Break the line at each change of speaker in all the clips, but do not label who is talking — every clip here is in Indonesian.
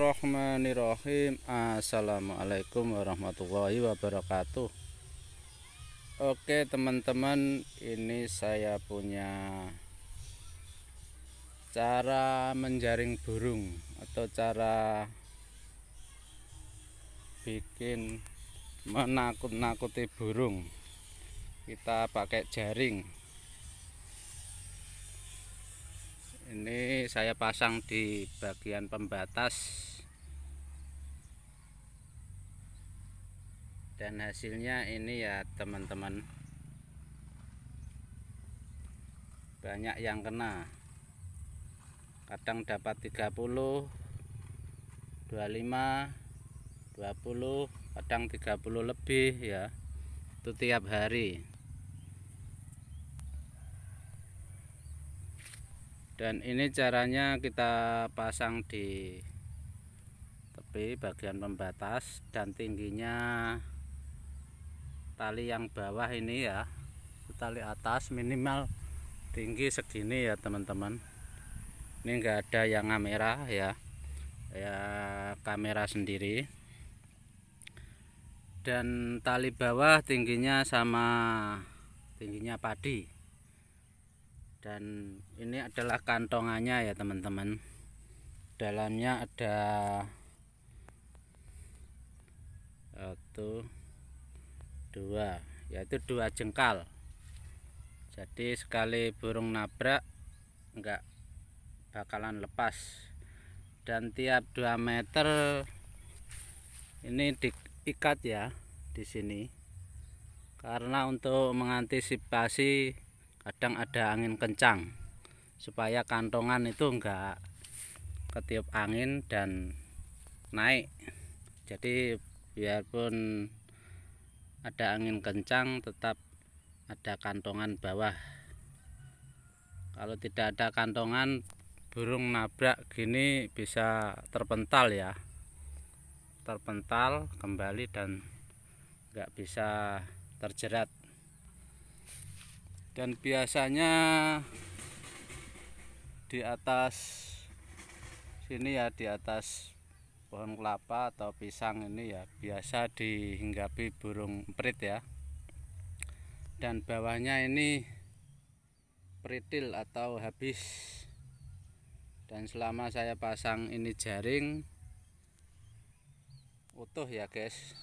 Bismillahirrahmanirrahim Assalamualaikum warahmatullahi wabarakatuh Oke teman-teman Ini saya punya Cara menjaring burung Atau cara Bikin Menakut-nakuti burung Kita pakai jaring ini saya pasang di bagian pembatas dan hasilnya ini ya teman-teman banyak yang kena kadang dapat 30 25 20 kadang 30 lebih ya itu tiap hari dan ini caranya kita pasang di tepi bagian pembatas dan tingginya tali yang bawah ini ya tali atas minimal tinggi segini ya teman-teman ini enggak ada yang kamera ya ya kamera sendiri dan tali bawah tingginya sama tingginya padi dan ini adalah kantongannya ya teman-teman dalamnya ada satu dua yaitu dua jengkal jadi sekali burung nabrak enggak bakalan lepas dan tiap 2 meter ini diikat ya di sini karena untuk mengantisipasi kadang ada angin kencang supaya kantongan itu enggak ketiup angin dan naik jadi biarpun ada angin kencang tetap ada kantongan bawah kalau tidak ada kantongan burung nabrak gini bisa terpental ya terpental kembali dan enggak bisa terjerat dan biasanya di atas sini ya di atas pohon kelapa atau pisang ini ya biasa dihinggapi burung perit ya dan bawahnya ini peritil atau habis dan selama saya pasang ini jaring utuh ya guys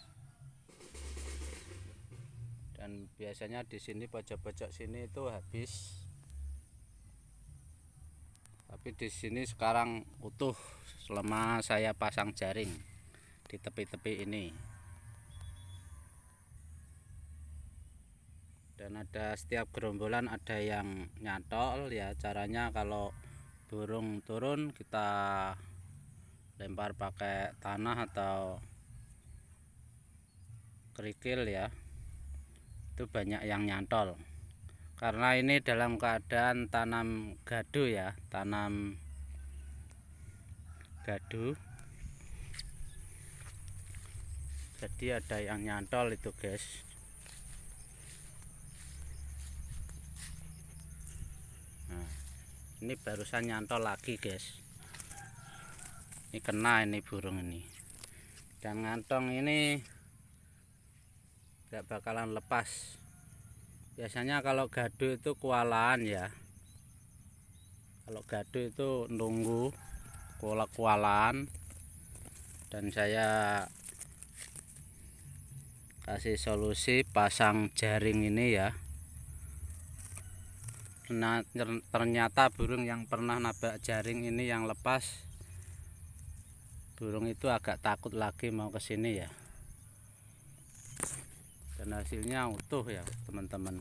dan biasanya di sini pojok-pojok sini itu habis tapi di sini sekarang utuh selama saya pasang jaring di tepi-tepi ini dan ada setiap gerombolan ada yang nyatol, ya caranya kalau burung turun kita lempar pakai tanah atau kerikil ya itu banyak yang nyantol karena ini dalam keadaan tanam gadu ya tanam gadu jadi ada yang nyantol itu guys nah, ini barusan nyantol lagi guys ini kena ini burung ini dan ngantong ini nggak bakalan lepas biasanya kalau gaduh itu kualan ya kalau gaduh itu nunggu kuala kualan. dan saya kasih solusi pasang jaring ini ya nah, ternyata burung yang pernah nabak jaring ini yang lepas burung itu agak takut lagi mau kesini ya dan hasilnya utuh ya teman-teman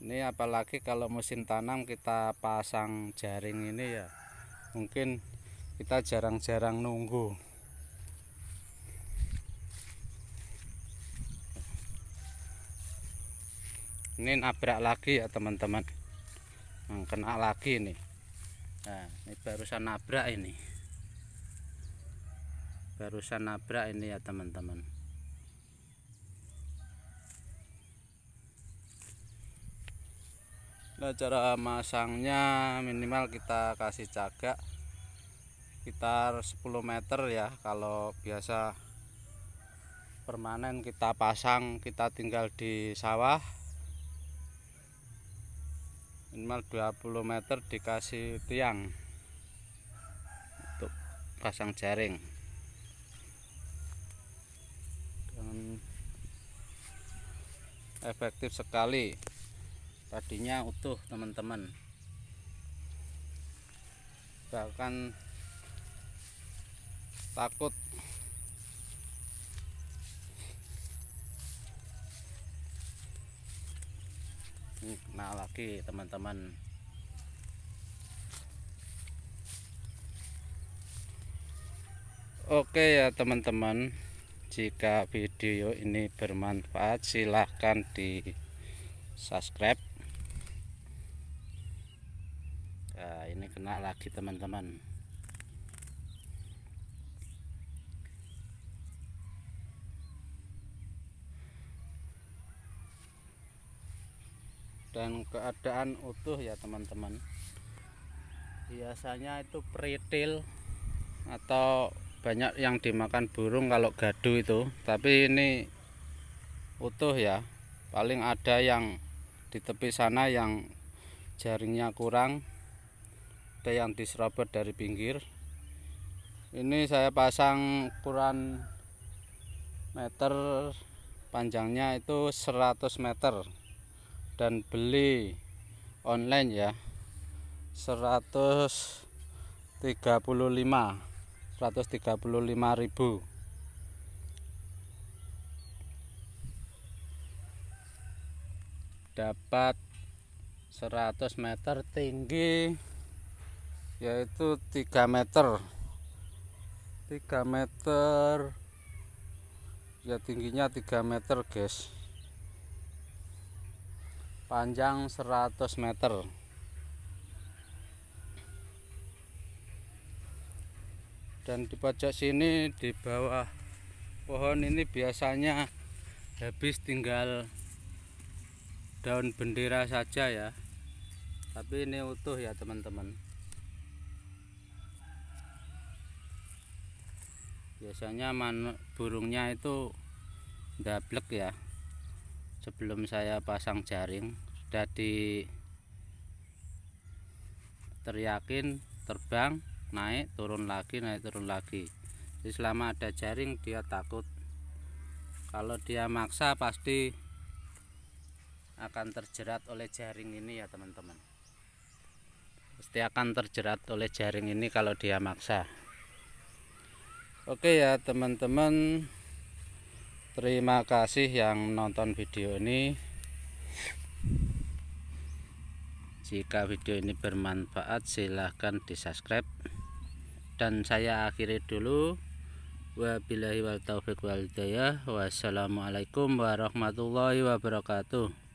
ini apalagi kalau mesin tanam kita pasang jaring ini ya mungkin kita jarang-jarang nunggu ini nabrak lagi ya teman-teman kena lagi ini nah ini barusan nabrak ini barusan nabrak ini ya teman-teman nah cara masangnya minimal kita kasih cagak sekitar 10 meter ya kalau biasa permanen kita pasang kita tinggal di sawah minimal 20 meter dikasih tiang untuk pasang jaring efektif sekali Tadinya utuh teman-teman bahkan takut ini kena lagi teman-teman oke ya teman-teman jika video ini bermanfaat silahkan di subscribe nah, ini kena lagi teman-teman dan keadaan utuh ya teman-teman biasanya itu peritil atau banyak yang dimakan burung kalau gaduh itu tapi ini utuh ya paling ada yang di tepi sana yang jaringnya kurang ada yang diserobot dari pinggir ini saya pasang ukuran meter panjangnya itu 100 meter dan beli online ya 135 ribu dapat 100 meter tinggi yaitu 3 meter 3 meter ya tingginya 3 meter guys panjang 100 meter dan di pojok sini di bawah pohon ini biasanya habis tinggal daun bendera saja ya tapi ini utuh ya teman-teman biasanya man burungnya itu dablek ya sebelum saya pasang jaring sudah di teriakin terbang naik turun lagi naik turun lagi jadi selama ada jaring dia takut kalau dia maksa pasti akan terjerat oleh jaring ini ya teman-teman pasti akan terjerat oleh jaring ini kalau dia maksa oke ya teman-teman terima kasih yang nonton video ini jika video ini bermanfaat silahkan di subscribe dan saya akhiri dulu wabillahi wal taufiq wal hidayah wassalamualaikum warahmatullahi wabarakatuh